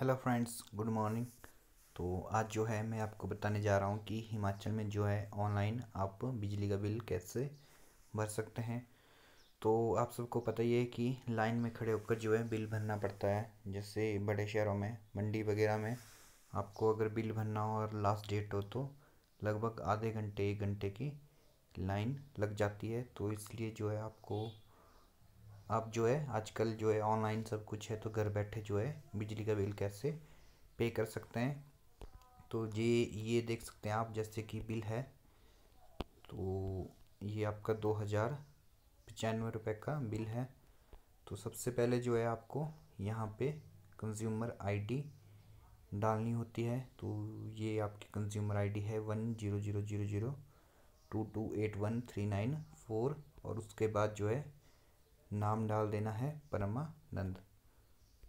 hello friends good morning तो आज जो है मैं आपको बताने जा रहा हूँ कि हिमाचल में जो है ऑनलाइन आप बिजली का बिल कैसे भर सकते हैं तो आप सबको पता ही है कि लाइन में खड़े होकर जो है बिल भरना पड़ता है जैसे बड़े शहरों में मंडी वगैरह में आपको अगर बिल भरना हो और लास्ट डेट हो तो लगभग आधे घंटे एक घंटे की लाइन लग जाती है तो इसलिए जो है आपको आप जो है आजकल जो है ऑनलाइन सब कुछ है तो घर बैठे जो है बिजली का बिल कैसे पे कर सकते हैं तो ये ये देख सकते हैं आप जैसे कि बिल है तो ये आपका दो हज़ार पचानवे रुपये का बिल है तो सबसे पहले जो है आपको यहाँ पे कंज्यूमर आईडी डालनी होती है तो ये आपकी कंज्यूमर आईडी है one zero zero zero zero two two eight one three nine four और उसके बाद जो है नाम डाल देना है परमानंद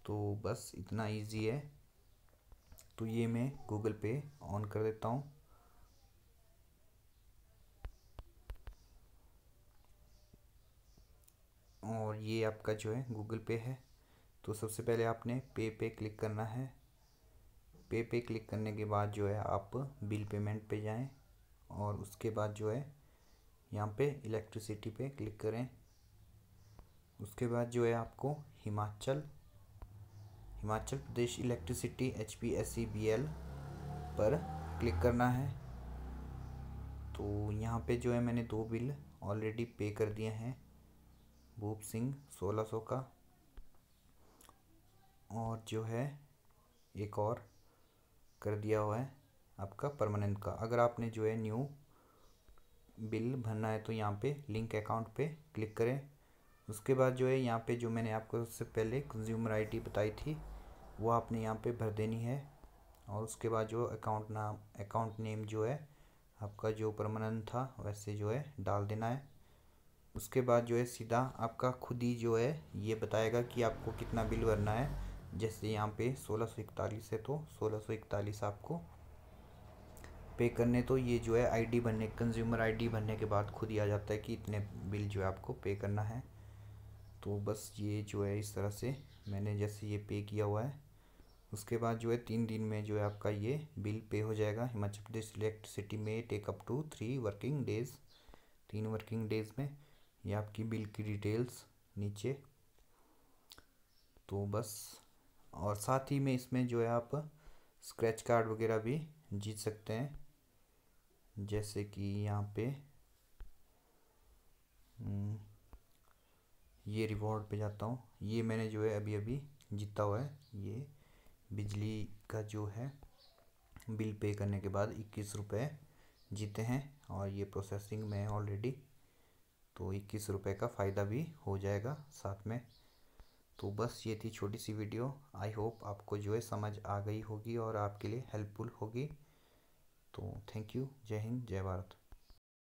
तो बस इतना इजी है तो ये मैं गूगल पे ऑन कर देता हूँ और ये आपका जो है गूगल पे है तो सबसे पहले आपने पे पे क्लिक करना है पे पे क्लिक करने के बाद जो है आप बिल पेमेंट पे जाएं और उसके बाद जो है यहाँ पे इलेक्ट्रिसिटी पे क्लिक करें उसके बाद जो है आपको Himachal Himachal Pradesh electricity H P S C B L पर क्लिक करना है तो यहाँ पे जो है मैंने दो बिल ऑलरेडी पे कर दिए हैं भूप सिंह सोलह सौ का और जो है एक और कर दिया हुआ है आपका परमानेंट का अगर आपने जो है न्यू बिल भरना है तो यहाँ पे लिंक अकाउंट पे क्लिक करें उसके बाद जो है यहाँ पे जो मैंने आपको उससे पहले कंज्यूमर आईडी बताई थी वो आपने यहाँ पे भर देनी है और उसके बाद जो अकाउंट नाम अकाउंट नेम जो है आपका जो परमानेंट था वैसे जो है डाल देना है उसके बाद जो है सीधा आपका खुद ही जो है ये बताएगा कि आपको कितना बिल भरना है जैसे यहाँ पे सोलह सौ इकतालीस है तो सोलह सौ इकतालीस आपको पे करने तो ये जो है आईडी बनने कंज्यूमर आईडी बनने के बाद खुद ही आ जाता है कि इतने बिल जो है आपको पे करना है तो बस ये जो है इस तरह से मैंने जैसे ये पे किया हुआ है उसके बाद जो है तीन दिन में जो है आपका ये बिल पे हो जाएगा हिमाचल प्रदेश इलेक्ट्रिसिटी में take up to three working days तीन वर्किंग डेज़ में ये आपकी बिल की डिटेल्स नीचे तो बस और साथ ही में इसमें जो है आप स्क्रैच कार्ड वगैरह भी जीत सकते हैं जैसे कि यहाँ पे हम्म, ये रिवॉर्ड पे जाता हूँ ये मैंने जो है अभी अभी जीता हुआ है ये बिजली का जो है बिल पे करने के बाद इक्कीस रुपये जीते हैं और ये प्रोसेसिंग में है ऑलरेडी तो इक्कीस रुपये का फ़ायदा भी हो जाएगा साथ में तो बस ये थी छोटी सी वीडियो आई होप आपको जो है समझ आ गई होगी और आपके लिए हेल्पफुल होगी तो थैंक यू जय हिंद जय भारत